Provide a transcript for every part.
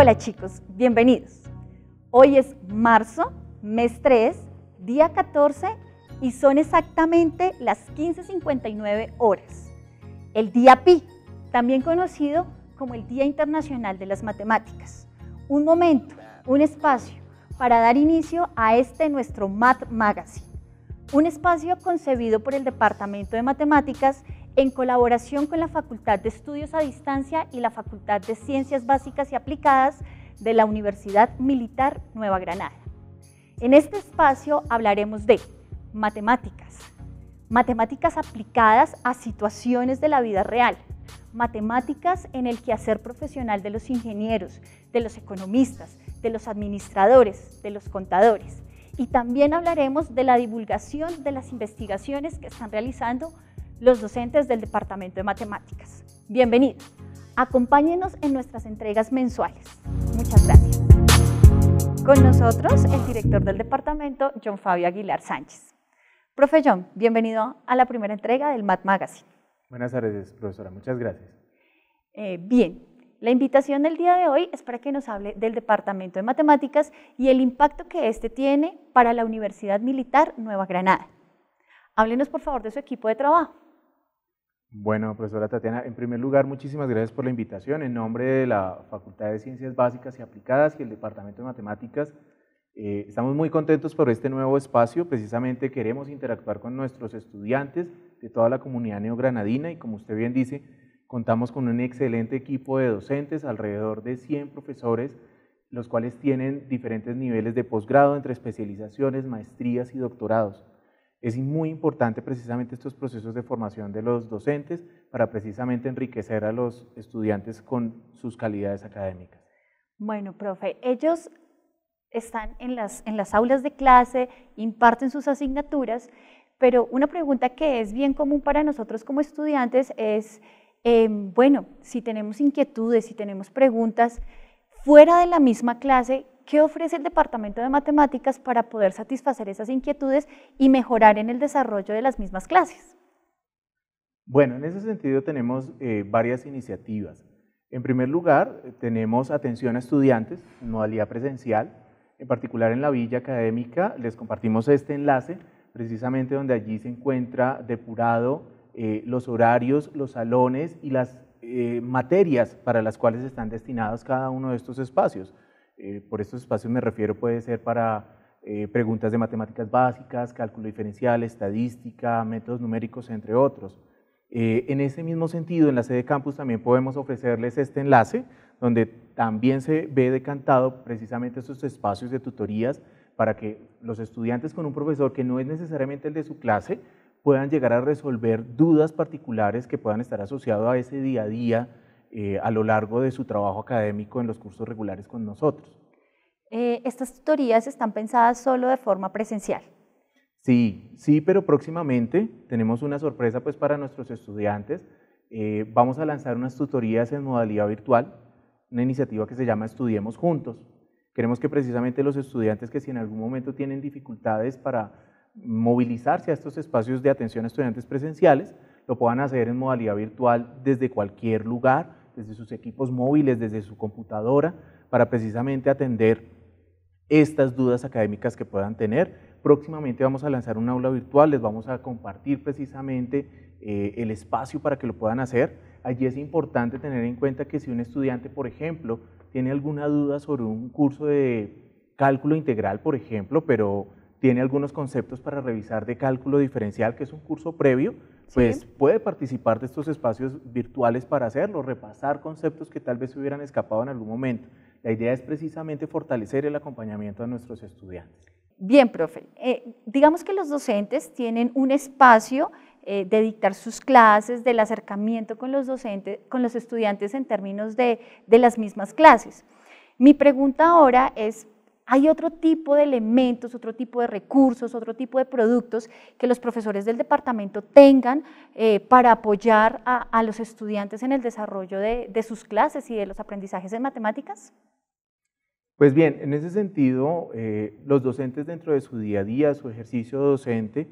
Hola chicos, bienvenidos. Hoy es marzo, mes 3, día 14 y son exactamente las 15.59 horas. El día pi, también conocido como el Día Internacional de las Matemáticas. Un momento, un espacio para dar inicio a este nuestro Math Magazine. Un espacio concebido por el Departamento de Matemáticas en colaboración con la Facultad de Estudios a Distancia y la Facultad de Ciencias Básicas y Aplicadas de la Universidad Militar Nueva Granada. En este espacio hablaremos de matemáticas, matemáticas aplicadas a situaciones de la vida real, matemáticas en el quehacer profesional de los ingenieros, de los economistas, de los administradores, de los contadores. Y también hablaremos de la divulgación de las investigaciones que están realizando los docentes del Departamento de Matemáticas. Bienvenidos. Acompáñenos en nuestras entregas mensuales. Muchas gracias. Con nosotros el director del departamento, John Fabio Aguilar Sánchez. Profe John, bienvenido a la primera entrega del Mat Magazine. Buenas tardes, profesora. Muchas gracias. Eh, bien, la invitación del día de hoy es para que nos hable del Departamento de Matemáticas y el impacto que éste tiene para la Universidad Militar Nueva Granada. Háblenos por favor de su equipo de trabajo. Bueno, profesora Tatiana, en primer lugar, muchísimas gracias por la invitación. En nombre de la Facultad de Ciencias Básicas y Aplicadas y el Departamento de Matemáticas, eh, estamos muy contentos por este nuevo espacio. Precisamente queremos interactuar con nuestros estudiantes de toda la comunidad neogranadina y como usted bien dice, contamos con un excelente equipo de docentes, alrededor de 100 profesores, los cuales tienen diferentes niveles de posgrado entre especializaciones, maestrías y doctorados. Es muy importante precisamente estos procesos de formación de los docentes para precisamente enriquecer a los estudiantes con sus calidades académicas. Bueno, profe, ellos están en las, en las aulas de clase, imparten sus asignaturas, pero una pregunta que es bien común para nosotros como estudiantes es, em, bueno, si tenemos inquietudes, si tenemos preguntas fuera de la misma clase, qué ofrece el Departamento de Matemáticas para poder satisfacer esas inquietudes y mejorar en el desarrollo de las mismas clases. Bueno, en ese sentido tenemos eh, varias iniciativas. En primer lugar, eh, tenemos atención a estudiantes en modalidad presencial, en particular en la Villa Académica. Les compartimos este enlace, precisamente donde allí se encuentra depurado eh, los horarios, los salones y las materias para las cuales están destinados cada uno de estos espacios. Eh, por estos espacios me refiero, puede ser para eh, preguntas de matemáticas básicas, cálculo diferencial, estadística, métodos numéricos, entre otros. Eh, en ese mismo sentido, en la sede campus también podemos ofrecerles este enlace, donde también se ve decantado precisamente estos espacios de tutorías para que los estudiantes con un profesor que no es necesariamente el de su clase puedan llegar a resolver dudas particulares que puedan estar asociadas a ese día a día eh, a lo largo de su trabajo académico en los cursos regulares con nosotros. Eh, ¿Estas tutorías están pensadas solo de forma presencial? Sí, sí, pero próximamente tenemos una sorpresa pues, para nuestros estudiantes. Eh, vamos a lanzar unas tutorías en modalidad virtual, una iniciativa que se llama Estudiemos Juntos. Queremos que precisamente los estudiantes que si en algún momento tienen dificultades para movilizarse a estos espacios de atención a estudiantes presenciales, lo puedan hacer en modalidad virtual desde cualquier lugar, desde sus equipos móviles, desde su computadora, para precisamente atender estas dudas académicas que puedan tener. Próximamente vamos a lanzar un aula virtual, les vamos a compartir precisamente eh, el espacio para que lo puedan hacer. Allí es importante tener en cuenta que si un estudiante, por ejemplo, tiene alguna duda sobre un curso de cálculo integral, por ejemplo, pero tiene algunos conceptos para revisar de cálculo diferencial, que es un curso previo, pues puede participar de estos espacios virtuales para hacerlo, repasar conceptos que tal vez se hubieran escapado en algún momento. La idea es precisamente fortalecer el acompañamiento de nuestros estudiantes. Bien, profe. Eh, digamos que los docentes tienen un espacio eh, de dictar sus clases, del acercamiento con los, docentes, con los estudiantes en términos de, de las mismas clases. Mi pregunta ahora es, hay otro tipo de elementos, otro tipo de recursos, otro tipo de productos que los profesores del departamento tengan eh, para apoyar a, los estudiantes en el desarrollo de, sus clases y de los aprendizajes en matemáticas. Pues bien, en ese sentido, eh, los docentes dentro de su día a día, su ejercicio docente,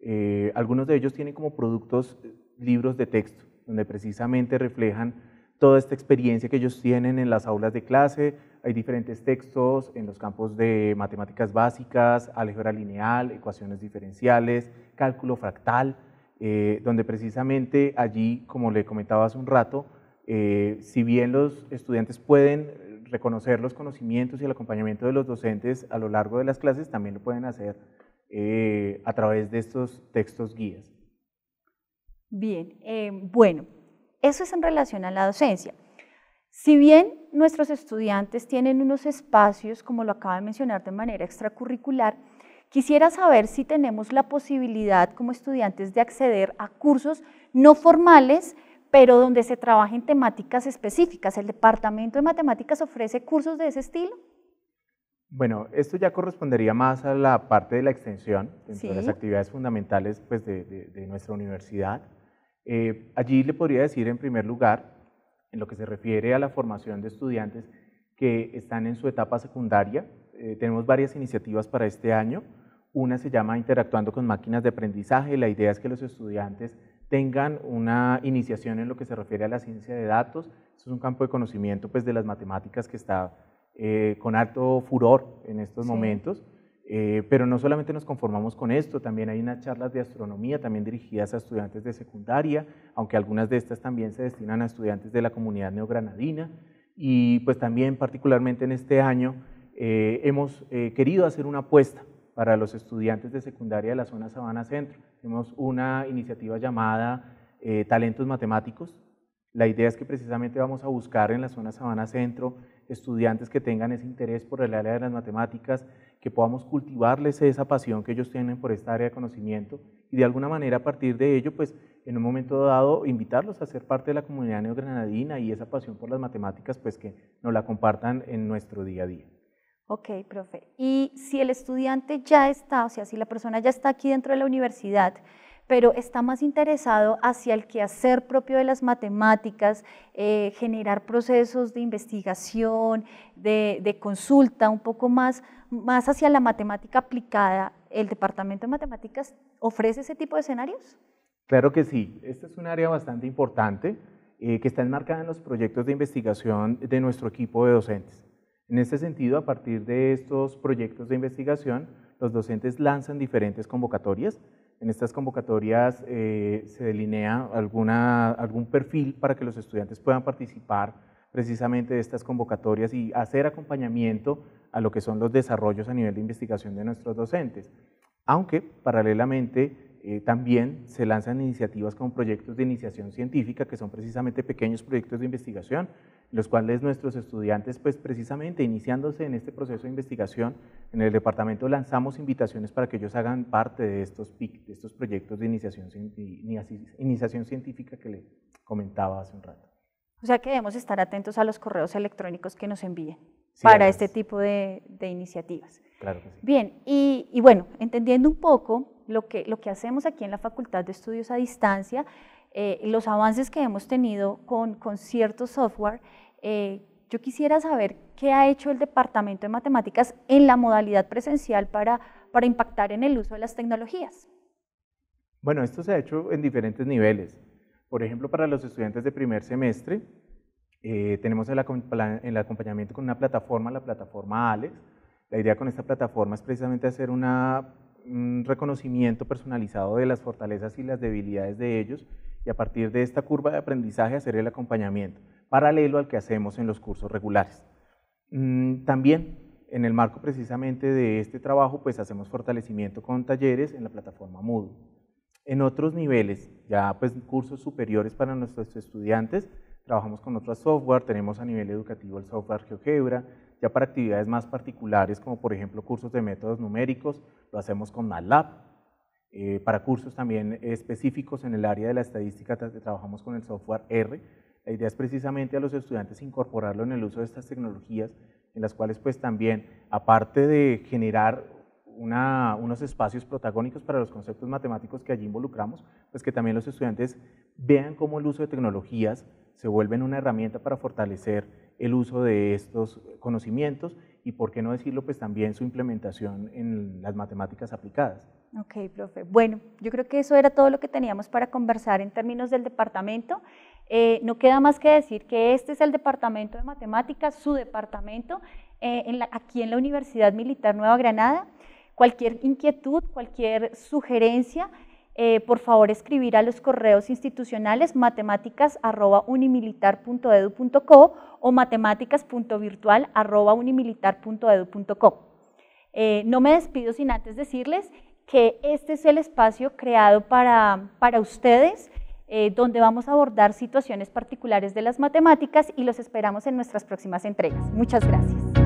eh, algunos de ellos tienen como productos libros de texto, donde precisamente reflejan toda esta experiencia que ellos tienen en las aulas de clase. Hay diferentes textos en los campos de matemáticas básicas, álgebra lineal, ecuaciones diferenciales, cálculo fractal, eh, donde precisamente allí, como le comentaba hace un rato, eh, si bien los estudiantes pueden reconocer los conocimientos y el acompañamiento de los docentes a lo largo de las clases, también lo pueden hacer eh, a través de estos textos guías. Bien, bueno. Eso es en relación a la docencia. Si bien nuestros estudiantes tienen unos espacios, como lo acaba de mencionar, de manera extracurricular, quisiera saber si tenemos la posibilidad como estudiantes de acceder a cursos no formales, pero donde se trabajen temáticas específicas. ¿El Departamento de Matemáticas ofrece cursos de ese estilo? Bueno, esto ya correspondería más a la parte de la extensión, dentro de las actividades fundamentales pues, de nuestra universidad. Eh, allí le podría decir en primer lugar, en lo que se refiere a la formación de estudiantes que están en su etapa secundaria, eh, tenemos varias iniciativas para este año. Una se llama Interactuando con máquinas de aprendizaje. La idea es que los estudiantes tengan una iniciación en lo que se refiere a la ciencia de datos. es un campo de conocimiento pues, de las matemáticas que está eh, con alto furor en estos momentos. Eh, pero no solamente nos conformamos con esto, también hay unas charlas de astronomía también dirigidas a estudiantes de secundaria, aunque algunas de estas también se destinan a estudiantes de la comunidad neogranadina. Y pues también particularmente en este año eh, hemos eh, querido hacer una apuesta para los estudiantes de secundaria de la zona Sabana Centro. Tenemos una iniciativa llamada Talentos Matemáticos, la idea es que precisamente vamos a buscar en la zona Sabana Centro estudiantes que tengan ese interés por el área de las matemáticas, que podamos cultivarles esa pasión que ellos tienen por esta área de conocimiento y de alguna manera a partir de ello, pues en un momento dado, invitarlos a ser parte de la comunidad neogranadina y esa pasión por las matemáticas, pues que nos la compartan en nuestro día a día. Ok, profe. Y si el estudiante ya está, o sea, si la persona ya está aquí dentro de la universidad, pero está más interesado hacia el quehacer propio de las matemáticas, eh, generar procesos de investigación, de, consulta, un poco más, más hacia la matemática aplicada. ¿El Departamento de Matemáticas ofrece ese tipo de escenarios? Claro que sí. Este es un área bastante importante eh, que está enmarcada en los proyectos de investigación de nuestro equipo de docentes. En este sentido, a partir de estos proyectos de investigación, los docentes lanzan diferentes convocatorias en estas convocatorias eh, se delinea algún perfil para que los estudiantes puedan participar precisamente de estas convocatorias y hacer acompañamiento a lo que son los desarrollos a nivel de investigación de nuestros docentes. Aunque paralelamente eh, también se lanzan iniciativas como proyectos de iniciación científica, que son precisamente pequeños proyectos de investigación los cuales nuestros estudiantes, pues precisamente iniciándose en este proceso de investigación, en el departamento lanzamos invitaciones para que ellos hagan parte de estos PIC, de estos proyectos de iniciación, científica que le comentaba hace un rato. O sea que debemos estar atentos a los correos electrónicos que nos envíen para este tipo de, iniciativas. Claro Bien, y, bueno, entendiendo un poco lo que, lo que hacemos aquí en la Facultad de Estudios a Distancia eh, los avances que hemos tenido con, con cierto software, eh, yo quisiera saber qué ha hecho el Departamento de Matemáticas en la modalidad presencial para, para impactar en el uso de las tecnologías. Bueno, esto se ha hecho en diferentes niveles. Por ejemplo, para los estudiantes de primer semestre, eh, tenemos el, acompañamiento con una plataforma, la plataforma ALEX. La idea con esta plataforma es precisamente hacer una, un reconocimiento personalizado de las fortalezas y las debilidades de ellos y a partir de esta curva de aprendizaje hacer el acompañamiento, paralelo al que hacemos en los cursos regulares. Mm, también en el marco precisamente de este trabajo, pues hacemos fortalecimiento con talleres en la plataforma Moodle. En otros niveles, ya pues cursos superiores para nuestros estudiantes, trabajamos con otras software, tenemos a nivel educativo el software GeoGebra, ya para actividades más particulares como por ejemplo cursos de métodos numéricos, lo hacemos con MATLAB, eh, para cursos también específicos en el área de la estadística trabajamos con el software R. La idea es precisamente a los estudiantes incorporarlo en el uso de estas tecnologías, en las cuales pues también, aparte de generar unos espacios protagónicos para los conceptos matemáticos que allí involucramos, pues que también los estudiantes vean cómo el uso de tecnologías se vuelven una herramienta para fortalecer el uso de estos conocimientos y, por qué no decirlo, pues también su implementación en las matemáticas aplicadas. Ok, profe. Bueno, yo creo que eso era todo lo que teníamos para conversar en términos del departamento. Eh, no queda más que decir que este es el departamento de matemáticas, su departamento, eh, aquí en la Universidad Militar Nueva Granada. Cualquier inquietud, cualquier sugerencia, eh, por favor escribir a los correos institucionales matemáticas.unimilitar.edu.co o matemáticas.virtual.unimilitar.edu.co. Eh, no me despido sin antes decirles que este es el espacio creado para, ustedes, eh, donde vamos a abordar situaciones particulares de las matemáticas y los esperamos en nuestras próximas entregas. Muchas gracias.